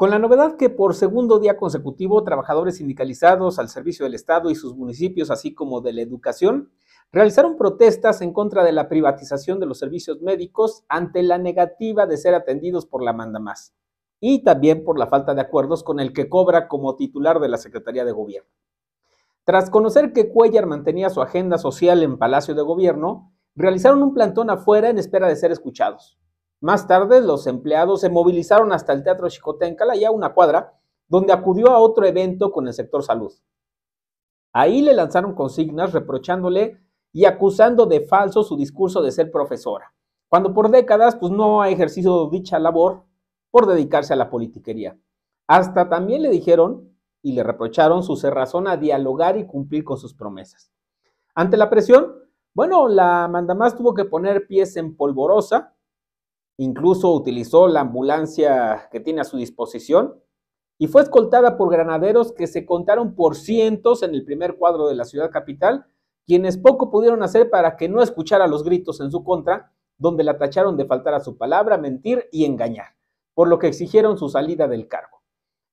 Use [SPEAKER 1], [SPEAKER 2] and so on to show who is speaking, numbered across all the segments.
[SPEAKER 1] Con la novedad que por segundo día consecutivo, trabajadores sindicalizados al servicio del Estado y sus municipios, así como de la educación, realizaron protestas en contra de la privatización de los servicios médicos ante la negativa de ser atendidos por la manda más y también por la falta de acuerdos con el que cobra como titular de la Secretaría de Gobierno. Tras conocer que Cuellar mantenía su agenda social en Palacio de Gobierno, realizaron un plantón afuera en espera de ser escuchados. Más tarde, los empleados se movilizaron hasta el Teatro Xicoténcala, ya una cuadra, donde acudió a otro evento con el sector salud. Ahí le lanzaron consignas reprochándole y acusando de falso su discurso de ser profesora, cuando por décadas pues, no ha ejercido dicha labor por dedicarse a la politiquería. Hasta también le dijeron y le reprocharon su cerrazón a dialogar y cumplir con sus promesas. Ante la presión, bueno, la mandamás tuvo que poner pies en polvorosa Incluso utilizó la ambulancia que tiene a su disposición y fue escoltada por granaderos que se contaron por cientos en el primer cuadro de la ciudad capital, quienes poco pudieron hacer para que no escuchara los gritos en su contra, donde la tacharon de faltar a su palabra, mentir y engañar, por lo que exigieron su salida del cargo.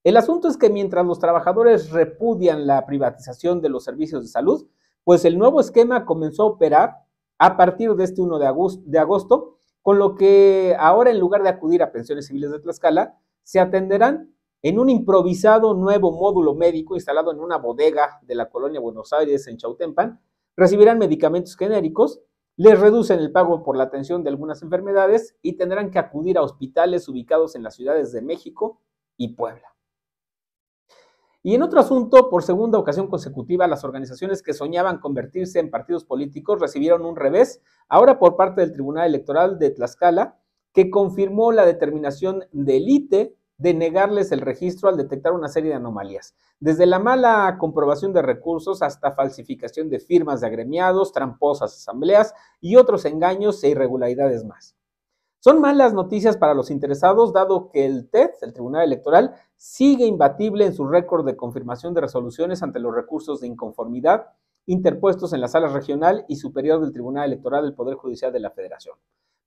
[SPEAKER 1] El asunto es que mientras los trabajadores repudian la privatización de los servicios de salud, pues el nuevo esquema comenzó a operar a partir de este 1 de agosto, de agosto con lo que ahora en lugar de acudir a pensiones civiles de Tlaxcala, se atenderán en un improvisado nuevo módulo médico instalado en una bodega de la colonia Buenos Aires en Chautempan, recibirán medicamentos genéricos, les reducen el pago por la atención de algunas enfermedades y tendrán que acudir a hospitales ubicados en las ciudades de México y Puebla. Y en otro asunto, por segunda ocasión consecutiva, las organizaciones que soñaban convertirse en partidos políticos recibieron un revés, ahora por parte del Tribunal Electoral de Tlaxcala, que confirmó la determinación del ITE de negarles el registro al detectar una serie de anomalías, desde la mala comprobación de recursos hasta falsificación de firmas de agremiados, tramposas asambleas y otros engaños e irregularidades más. Son malas noticias para los interesados, dado que el TED, el Tribunal Electoral, sigue imbatible en su récord de confirmación de resoluciones ante los recursos de inconformidad interpuestos en la sala regional y superior del Tribunal Electoral del Poder Judicial de la Federación.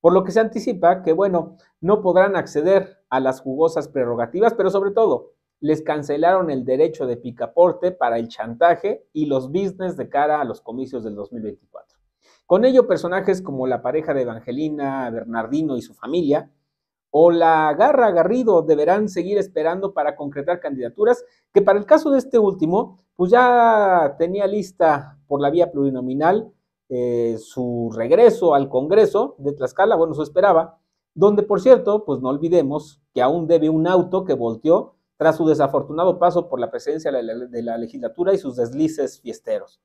[SPEAKER 1] Por lo que se anticipa que, bueno, no podrán acceder a las jugosas prerrogativas, pero sobre todo, les cancelaron el derecho de picaporte para el chantaje y los business de cara a los comicios del 2024. Con ello, personajes como la pareja de Evangelina, Bernardino y su familia, o la Garra Garrido deberán seguir esperando para concretar candidaturas, que para el caso de este último, pues ya tenía lista por la vía plurinominal eh, su regreso al Congreso de Tlaxcala, bueno, se esperaba, donde por cierto, pues no olvidemos que aún debe un auto que volteó tras su desafortunado paso por la presencia de la legislatura y sus deslices fiesteros.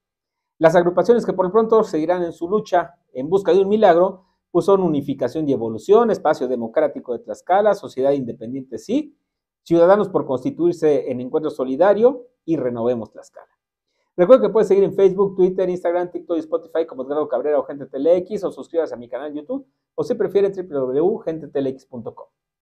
[SPEAKER 1] Las agrupaciones que por pronto seguirán en su lucha en busca de un milagro, pues son Unificación y Evolución, Espacio Democrático de Tlaxcala, Sociedad Independiente Sí, Ciudadanos por Constituirse en Encuentro Solidario y Renovemos Tlaxcala. Recuerda que puedes seguir en Facebook, Twitter, Instagram, TikTok y Spotify como Edgardo Cabrera o Gente TeleX o suscríbase a mi canal YouTube o si prefiere www.gentetlx.com.